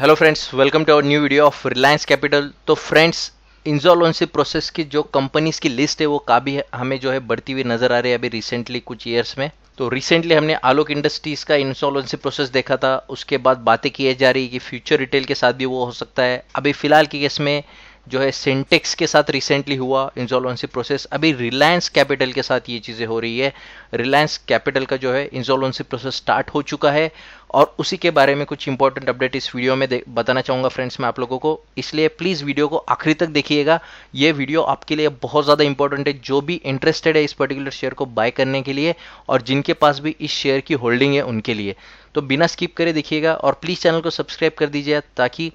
hello friends welcome to our new video of Reliance Capital तो friends insolvency process की जो companies की list है वो काफ़ी हमें जो है बढ़ती हुई नज़र आ रही है अभी रिसेंटली कुछ ईयर्स में तो रिसेंटली हमने आलोक इंडस्ट्रीज़ का इंसॉलेंसी प्रोसेस देखा था उसके बाद बातें की जा रही है कि फ्यूचर रिटेल के साथ भी वो हो सकता है अभी फिलहाल के केस में जो है सिंटेक्स के साथ रिसेंटली हुआ इंसॉल्वेंसी प्रोसेस अभी रिलायंस कैपिटल के साथ ये चीज़ें हो रही है रिलायंस कैपिटल का जो है इंसॉल्वेंसी प्रोसेस स्टार्ट हो चुका है और उसी के बारे में कुछ इंपॉर्टेंट अपडेट इस वीडियो में बताना चाहूँगा फ्रेंड्स मैं आप लोगों को इसलिए प्लीज़ वीडियो को आखिरी तक देखिएगा ये वीडियो आपके लिए बहुत ज़्यादा इंपॉर्टेंट है जो भी इंटरेस्टेड है इस पर्टिकुलर शेयर को बाय करने के लिए और जिनके पास भी इस शेयर की होल्डिंग है उनके लिए तो बिना स्किप करे देखिएगा और प्लीज़ चैनल को सब्सक्राइब कर दीजिए ताकि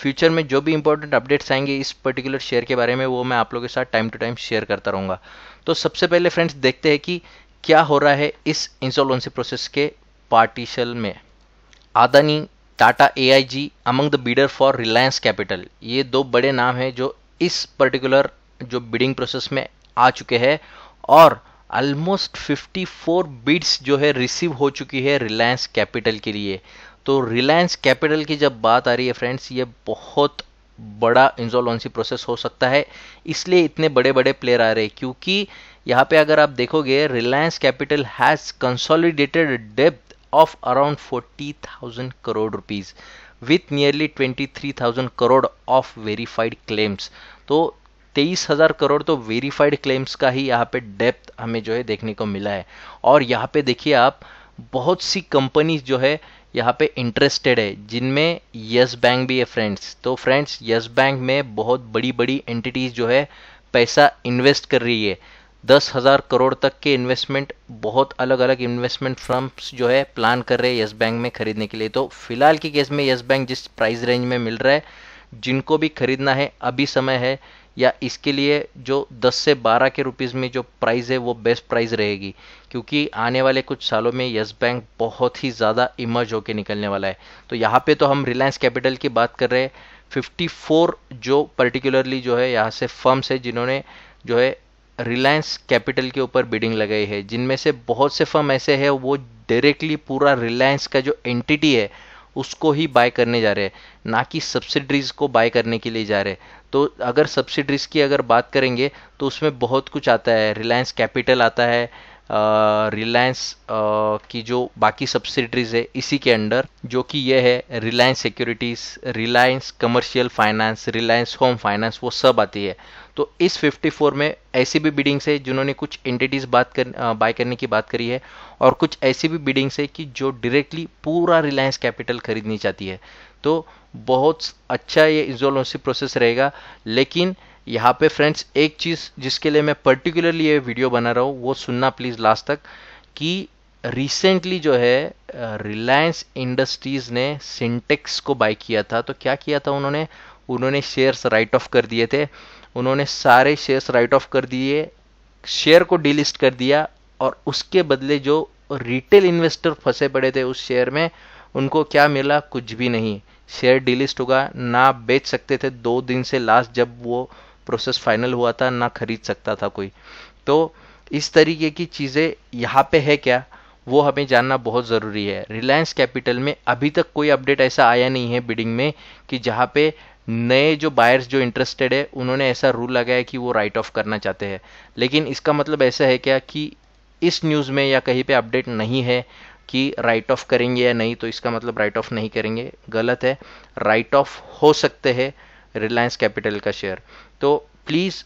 फ्यूचर में जो भी इंपॉर्टेंट अपडेट्स आएंगे इस पर्टिकुलर शेयर के बारे में वो मैं आप लोगों के साथ टाइम टू टाइम शेयर करता रहूंगा तो सबसे पहले फ्रेंड्स देखते हैं कि क्या हो रहा है इस इंसॉल्वेंसी प्रोसेस के पार्टीशन में Adani Tata A I G among the bidder for Reliance Capital ये दो बड़े नाम हैं जो इस पर्टिकुलर जो बिडिंग प्रोसेस में आ चुके हैं और ऑलमोस्ट 54 बिड्स जो है रिसीव हो चुकी है रिलायंस कैपिटल के लिए तो रिलायंस कैपिटल की जब बात आ रही है फ्रेंड्स ये बहुत बड़ा इंजोलॉन्सी प्रोसेस हो सकता है इसलिए इतने बड़े बड़े प्लेयर आ रहे हैं क्योंकि यहाँ पे अगर आप देखोगे रिलायंस कैपिटल हैज़ कंसोलिडेटेड डेप्थ of around thousand crore rupees with nearly twenty three thousand crore of verified claims तो तेईस हजार करोड़ तो वेरीफाइड क्लेम्स का ही यहाँ पे डेप्थ हमें जो है देखने को मिला है और यहाँ पे देखिए आप बहुत सी कंपनीज जो है यहाँ पे इंटरेस्टेड है जिनमें यस बैंक भी है फ्रेंड्स तो फ्रेंड्स यस बैंक में बहुत बड़ी बड़ी एंटिटीज़ जो है पैसा इन्वेस्ट कर रही है दस हज़ार करोड़ तक के इन्वेस्टमेंट बहुत अलग अलग इन्वेस्टमेंट फर्म्स जो है प्लान कर रहे हैं येस बैंक में ख़रीदने के लिए तो फिलहाल के केस में येस बैंक जिस प्राइस रेंज में मिल रहा है जिनको भी खरीदना है अभी समय है या इसके लिए जो 10 से 12 के रुपीज़ में जो प्राइस है वो बेस्ट प्राइस रहेगी क्योंकि आने वाले कुछ सालों में यस बैंक बहुत ही ज़्यादा इमर्ज होकर निकलने वाला है तो यहाँ पे तो हम रिलायंस कैपिटल की बात कर रहे हैं 54 जो पर्टिकुलरली जो है यहाँ से फर्म्स है जिन्होंने जो है रिलायंस कैपिटल के ऊपर बिडिंग लगाई है जिनमें से बहुत से फर्म ऐसे है वो डायरेक्टली पूरा रिलायंस का जो एंटिटी है उसको ही बाय करने जा रहे हैं ना कि सब्सिडरीज़ को बाय करने के लिए जा रहे हैं तो अगर सब्सिडरीज़ की अगर बात करेंगे तो उसमें बहुत कुछ आता है रिलायंस कैपिटल आता है रिलायंस की जो बाकी सब्सिडरीज है इसी के अंडर जो कि ये है Reliance Securities Reliance Commercial Finance Reliance Home Finance वो सब आती है तो इस 54 में ऐसी भी बिडिंग्स है जिन्होंने कुछ एंटिटीज़ बात कर बाय करने की बात करी है और कुछ ऐसी भी बिडिंग्स है कि जो डायरेक्टली पूरा रिलायंस कैपिटल खरीदनी चाहती है तो बहुत अच्छा ये इंजोलोसी प्रोसेस रहेगा लेकिन यहाँ पे फ्रेंड्स एक चीज़ जिसके लिए मैं पर्टिकुलरली ये वीडियो बना रहा हूँ वो सुनना प्लीज़ लास्ट तक कि रिसेंटली जो है रिलायंस इंडस्ट्रीज़ ने सिंटेक्स को बाय किया था तो क्या किया था उन्होंने उन्होंने शेयर्स राइट ऑफ कर दिए थे उन्होंने सारे शेयर्स राइट ऑफ कर दिए शेयर को डीलिस्ट कर दिया और उसके बदले जो रिटेल इन्वेस्टर फंसे पड़े थे उस शेयर में उनको क्या मिला कुछ भी नहीं शेयर डीलिस्ट होगा ना बेच सकते थे दो दिन से लास्ट जब वो प्रोसेस फाइनल हुआ था ना खरीद सकता था कोई तो इस तरीके की चीज़ें यहाँ पे है क्या वो हमें जानना बहुत ज़रूरी है रिलायंस कैपिटल में अभी तक कोई अपडेट ऐसा आया नहीं है बिडिंग में कि जहाँ पे नए जो बायर्स जो इंटरेस्टेड है उन्होंने ऐसा रूल लगाया कि वो राइट ऑफ करना चाहते हैं लेकिन इसका मतलब ऐसा है क्या कि इस न्यूज़ में या कहीं पे अपडेट नहीं है कि राइट ऑफ करेंगे या नहीं तो इसका मतलब राइट ऑफ नहीं करेंगे गलत है राइट ऑफ हो सकते हैं रिलायंस कैपिटल का शेयर तो प्लीज़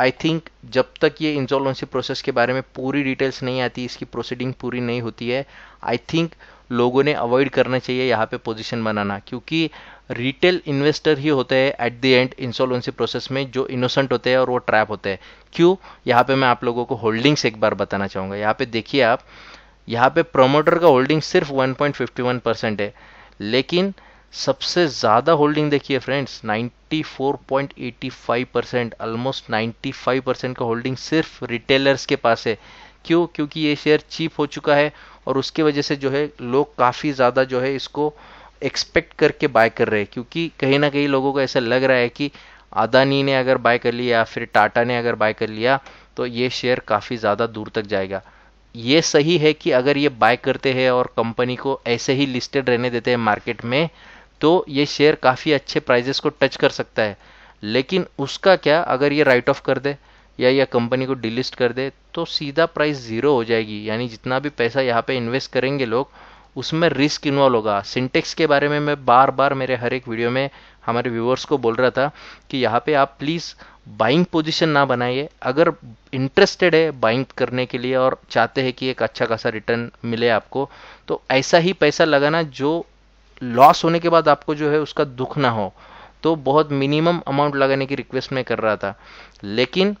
आई थिंक जब तक ये इंसॉल्वेंसी प्रोसेस के बारे में पूरी डिटेल्स नहीं आती इसकी प्रोसीडिंग पूरी नहीं होती है आई थिंक लोगों ने अवॉइड करना चाहिए यहाँ पे पोजीशन बनाना क्योंकि रिटेल इन्वेस्टर ही होते हैं at the end insolvency process में जो इनोसेंट होते हैं और वो ट्रैप होते हैं क्यों यहाँ पे मैं आप लोगों को होल्डिंग्स एक बार बताना चाहूँगा यहाँ पे देखिए आप यहाँ पे प्रोमोटर का होल्डिंग सिर्फ 1.51 परसेंट है लेकिन सबसे ज़्यादा होल्डिंग देखिए फ्रेंड्स 94.85 परसेंट ऑलमोस्ट 95 परसेंट का होल्डिंग सिर्फ रिटेलर्स के पास है क्यों क्योंकि ये शेयर चीप हो चुका है और उसकी वजह से जो है लोग काफ़ी ज़्यादा जो है इसको एक्सपेक्ट करके बाय कर रहे हैं क्योंकि कहीं ना कहीं लोगों को ऐसा लग रहा है कि अदानी ने अगर बाय कर लिया या फिर टाटा ने अगर बाय कर लिया तो ये शेयर काफ़ी ज़्यादा दूर तक जाएगा ये सही है कि अगर ये बाय करते हैं और कंपनी को ऐसे ही लिस्टेड रहने देते हैं मार्केट में तो ये शेयर काफ़ी अच्छे प्राइजेस को टच कर सकता है लेकिन उसका क्या अगर ये राइट ऑफ कर दे या यह कंपनी को डिलिस्ट कर दे तो सीधा प्राइस ज़ीरो हो जाएगी यानी जितना भी पैसा यहाँ पे इन्वेस्ट करेंगे लोग उसमें रिस्क इन्वॉल्व होगा सिंटेक्स के बारे में मैं बार बार मेरे हर एक वीडियो में हमारे व्यूवर्स को बोल रहा था कि यहाँ पे आप प्लीज़ बाइंग पोजीशन ना बनाइए अगर इंटरेस्टेड है बाइंग करने के लिए और चाहते हैं कि एक अच्छा खासा रिटर्न मिले आपको तो ऐसा ही पैसा लगाना जो लॉस होने के बाद आपको जो है उसका दुख ना हो तो बहुत मिनिमम अमाउंट लगाने की रिक्वेस्ट मैं कर रहा था लेकिन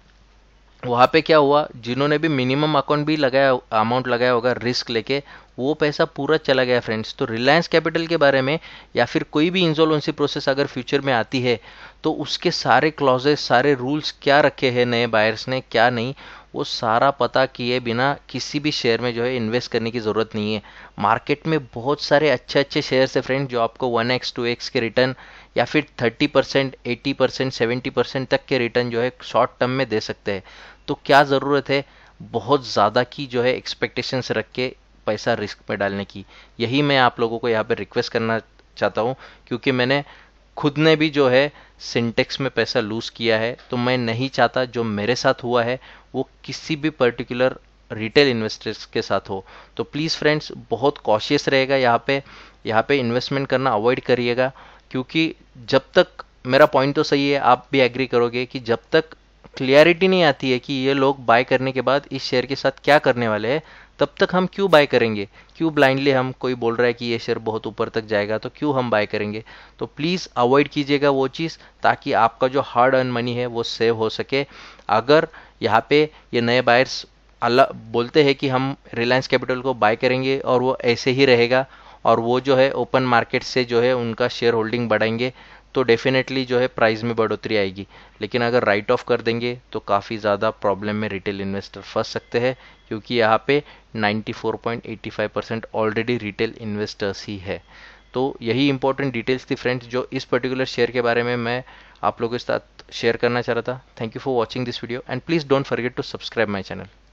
वहाँ पे क्या हुआ जिन्होंने भी मिनिमम अकाउंट भी लगाया अमाउंट लगाया होगा रिस्क लेके वो पैसा पूरा चला गया फ्रेंड्स तो रिलायंस कैपिटल के बारे में या फिर कोई भी इंसोलेंसी प्रोसेस अगर फ्यूचर में आती है तो उसके सारे क्लॉजेस सारे रूल्स क्या रखे हैं नए बायर्स ने क्या नहीं वो सारा पता किए बिना किसी भी शेयर में जो है इन्वेस्ट करने की ज़रूरत नहीं है मार्केट में बहुत सारे अच्छे अच्छे शेयर्स है फ्रेंड जो आपको वन एक्स टू एक्स के रिटर्न या फिर thirty percent eighty percent seventy percent तक के रिटर्न जो है शॉर्ट टर्म में दे सकते हैं तो क्या ज़रूरत है बहुत ज़्यादा की जो है एक्सपेक्टेशंस रख के पैसा रिस्क में डालने की यही मैं आप लोगों को यहाँ पर रिक्वेस्ट करना चाहता हूँ क्योंकि मैंने खुद ने भी जो है सिंटेक्स में पैसा लूज़ किया है तो मैं नहीं चाहता जो मेरे साथ हुआ है वो किसी भी पर्टिकुलर रिटेल इन्वेस्टर्स के साथ हो तो प्लीज़ फ्रेंड्स बहुत कॉशियस रहेगा यहाँ पे यहाँ पे इन्वेस्टमेंट करना अवॉइड करिएगा क्योंकि जब तक मेरा पॉइंट तो सही है आप भी एग्री करोगे कि जब तक क्लियरिटी नहीं आती है कि ये लोग बाय करने के बाद इस शेयर के साथ क्या करने वाले हैं तब तक हम क्यों बाय करेंगे क्यों ब्लाइंडली हम कोई बोल रहा है कि ये शेयर बहुत ऊपर तक जाएगा तो क्यों हम बाय करेंगे तो प्लीज़ अवॉइड कीजिएगा वो चीज़ ताकि आपका जो हार्ड अर्न मनी है वो सेव हो सके अगर यहाँ पे ये नए बायर्स अल्लाह बोलते हैं कि हम रिलायंस कैपिटल को बाय करेंगे और वो ऐसे ही रहेगा और वो जो है ओपन मार्केट से जो है उनका शेयर होल्डिंग बढ़ाएंगे तो डेफिनेटली जो है प्राइस में बढ़ोतरी आएगी लेकिन अगर राइट ऑफ कर देंगे तो काफ़ी ज़्यादा प्रॉब्लम में रिटेल इन्वेस्टर फंस सकते हैं क्योंकि यहाँ पे 94.85 परसेंट ऑलरेडी रिटेल इन्वेस्टर्स ही है तो यही इंपॉर्टेंट डिटेल्स थी फ्रेंड्स जो इस पर्टिकुलर शेयर के बारे में मैं आप लोगों के साथ शेयर करना चाह रहा था thank you for watching this video and please don't forget to subscribe my channel